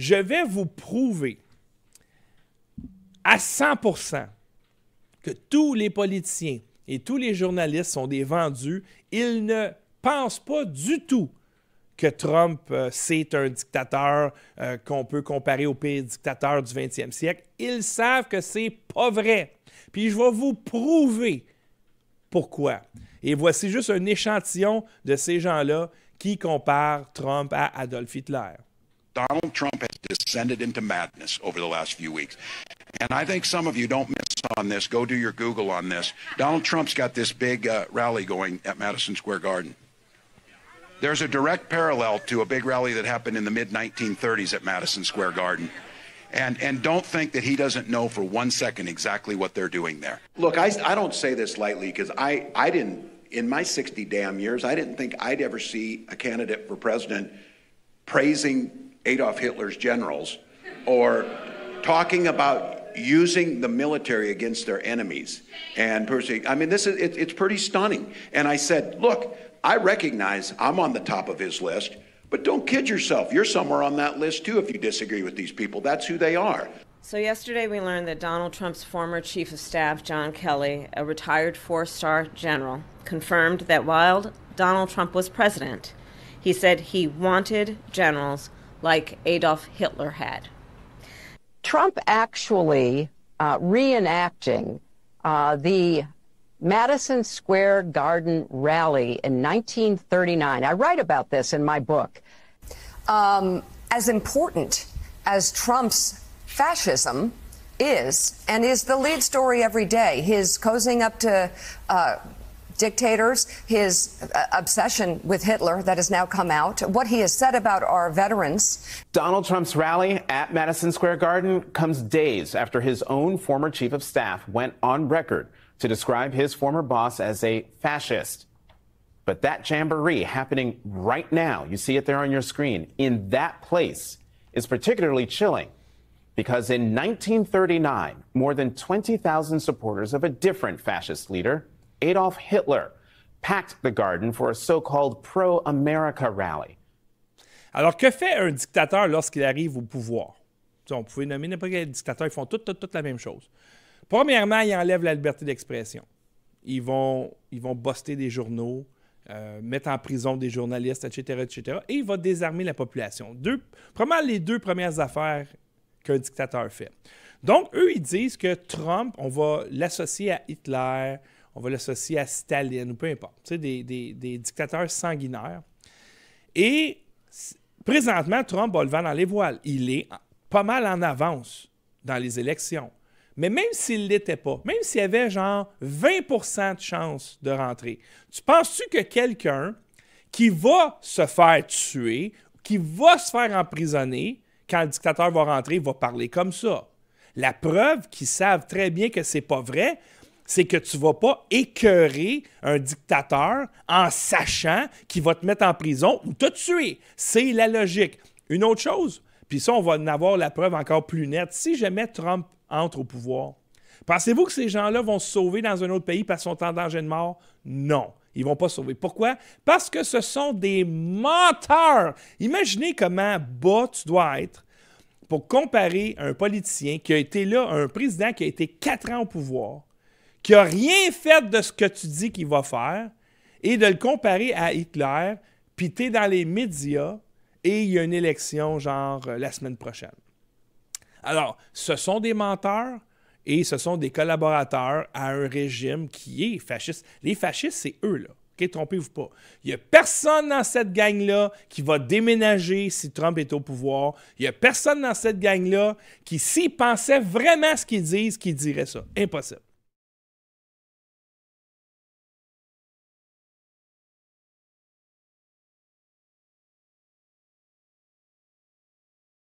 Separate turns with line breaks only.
je vais vous prouver à 100% que tous les politiciens et tous les journalistes sont des vendus. Ils ne pensent pas du tout que Trump, euh, c'est un dictateur euh, qu'on peut comparer au pays dictateur du 20e siècle. Ils savent que c'est pas vrai. Puis je vais vous prouver pourquoi. Et voici juste un échantillon de ces gens-là qui comparent Trump à Adolf Hitler. Donald Trump
has descended into madness over the last few weeks. And I think some of you don't miss on this. Go do your Google on this. Donald Trump's got this big uh, rally going at Madison Square Garden. There's a direct parallel to a big rally that happened in the mid 1930s at Madison Square Garden. And, and don't think that he doesn't know for one second exactly what they're doing there. Look, I, I don't say this lightly because I, I didn't, in my 60 damn years, I didn't think I'd ever see a candidate for president praising Adolf Hitler's generals or talking about using the military against their enemies and pursuing. I mean, this is it, it's pretty stunning. And I said, look, I recognize I'm on the top of his list, but don't kid yourself. You're somewhere on that list too if you disagree with these people. That's who they are.
So, yesterday we learned that Donald Trump's former chief of staff, John Kelly, a retired four star general, confirmed that while Donald Trump was president, he said he wanted generals like Adolf Hitler had. Trump actually uh, reenacting uh, the Madison Square Garden rally in 1939. I write about this in my book. Um, as important as Trump's fascism is, and is the lead story every day, his cozying up to uh, dictators, his uh, obsession with Hitler that has now come out, what he has said about our veterans. Donald Trump's rally at Madison Square Garden comes days after his own former chief of staff went on record to describe his former boss as a fascist. But that jamboree happening right now, you see it there on your screen, in that place is particularly chilling because in 1939, more than 20,000 supporters of a different fascist leader Adolf Hitler packed the garden for a
so-called pro-America rally. Alors, que fait un dictateur lorsqu'il arrive au pouvoir? On pouvait nommer n'importe quel dictateur, ils font toute la même chose. Premièrement, ils enlèvent la liberté d'expression. Ils vont, ils vont buster des journaux, euh, mettre en prison des journalistes, etc., etc. Et ils vont désarmer la population. Deux, les deux premières affaires qu'un dictateur fait. Donc, eux, ils disent que Trump, on va l'associer à Hitler, on va l'associer à Staline ou peu importe, tu sais, des, des, dictateurs sanguinaires. Et présentement, Trump a le vent dans les voiles. Il est pas mal en avance dans les élections. Mais même s'il ne l'était pas, même s'il y avait genre 20 de chance de rentrer, tu penses-tu que quelqu'un qui va se faire tuer, qui va se faire emprisonner, quand le dictateur va rentrer, va parler comme ça? La preuve qu'ils savent très bien que c'est pas vrai, c'est que tu vas pas écœurer un dictateur en sachant qu'il va te mettre en prison ou te tuer. C'est la logique. Une autre chose, puis ça, on va en avoir la preuve encore plus nette, si jamais Trump entre au pouvoir, pensez-vous que ces gens-là vont se sauver dans un autre pays parce qu'ils sont en danger de mort? Non. Ils vont pas se sauver. Pourquoi? Parce que ce sont des menteurs. Imaginez comment bas tu dois être pour comparer un politicien qui a été là, un président qui a été quatre ans au pouvoir, qui n'a rien fait de ce que tu dis qu'il va faire, et de le comparer à Hitler, puis t'es dans les médias et il y a une élection, genre, euh, la semaine prochaine. Alors, ce sont des menteurs et ce sont des collaborateurs à un régime qui est fasciste. Les fascistes, c'est eux, là. OK, trompez-vous pas. Il n'y a personne dans cette gang-là qui va déménager si Trump est au pouvoir. Il n'y a personne dans cette gang-là qui, s'ils pensait vraiment ce qu'ils disent, qui dirait ça. Impossible.